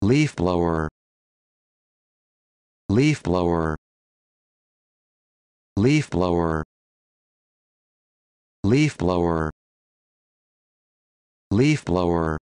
leaf blower leaf blower leaf blower leaf blower leaf blower